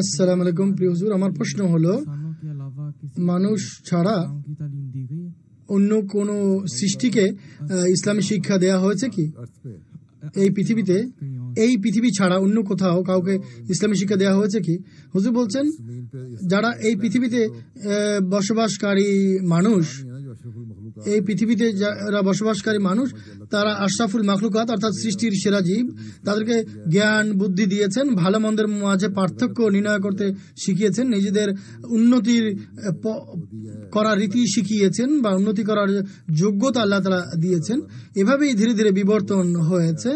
আসসালাম আলাইকুম প্রিয় হুজুর আমার প্রশ্ন হলো মানুষ ছাড়া অন্য কোনো সৃষ্টিকে ইসলামী শিক্ষা দেয়া হয়েছে কি এই পৃথিবীতে এই পৃথিবী ছাড়া অন্য কোথাও কাউকে ইসলামী শিক্ষা দেওয়া হয়েছে কি হুজুর বলছেন যারা এই পৃথিবীতে বসবাসকারী মানুষ এই পৃথিবীতে যারা বসবাসকারী মানুষ তারা আশরাফুল মাখলুকাত অর্থাৎ সৃষ্টির সেরা জীব তাদেরকে জ্ঞান বুদ্ধি দিয়েছেন ভালো মন্দের মাঝে পার্থক্য নির্ণয় করতে শিখিয়েছেন নিজেদের উন্নতির করার রীতি শিখিয়েছেন বা উন্নতি করার যোগ্যতা আল্লাহ তারা দিয়েছেন এভাবেই ধীরে ধীরে বিবর্তন হয়েছে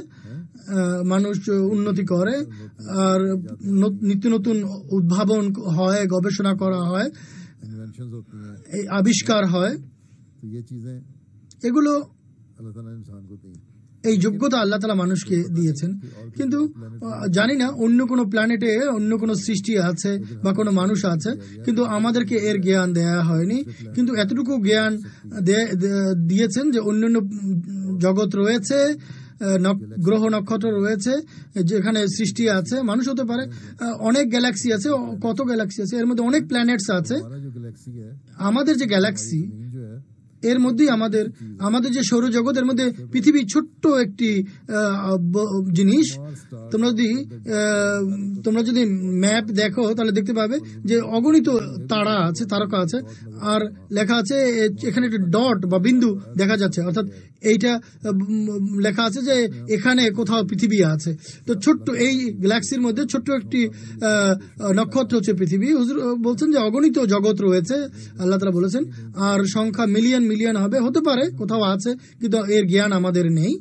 মানুষ উন্নতি করে আর নিত্য নতুন উদ্ভাবন হয় গবেষণা করা হয় আবিষ্কার হয় এগুলো এই যোগ্যতা আল্লাহ তালা মানুষকে দিয়েছেন কিন্তু জানি না অন্য কোনো প্ল্যানেটে অন্য কোনো সৃষ্টি আছে বা কোনো মানুষ আছে কিন্তু আমাদেরকে এর জ্ঞান দেয়া হয়নি কিন্তু এতটুকু জ্ঞান দিয়েছেন যে অন্যান্য জগৎ রয়েছে গ্রহ নক্ষত্র রয়েছে যেখানে সৃষ্টি আছে মানুষ হতে পারে হ্যাঁ, হ্যাঁ। অনেক গ্যালাক্সি আছে কত গ্যালাক্সি আছে এর মধ্যে অনেক প্ল্যানেটস আছে আমাদের যে গ্যালাক্সি এর মধ্যেই আমাদের আমাদের যে এর মধ্যে পৃথিবীর ছোট্ট একটি জিনিস তোমরা যদি তোমরা যদি ম্যাপ দেখো তাহলে দেখতে পাবে যে অগণিত তারা আছে তারকা আছে আর লেখা আছে এখানে একটা ডট বা বিন্দু দেখা যাচ্ছে অর্থাৎ এইটা লেখা আছে যে এখানে কোথাও পৃথিবী আছে তো ছোট্ট এই গ্যালাক্সির মধ্যে ছোট্ট একটি নক্ষত্র হচ্ছে পৃথিবী হুজুর বলছেন যে অগণিত জগৎ রয়েছে আল্লাহ তালা বলেছেন আর সংখ্যা মিলিয়ন মিলিয়ন হবে হতে পারে কোথাও আছে কিন্তু এর জ্ঞান আমাদের নেই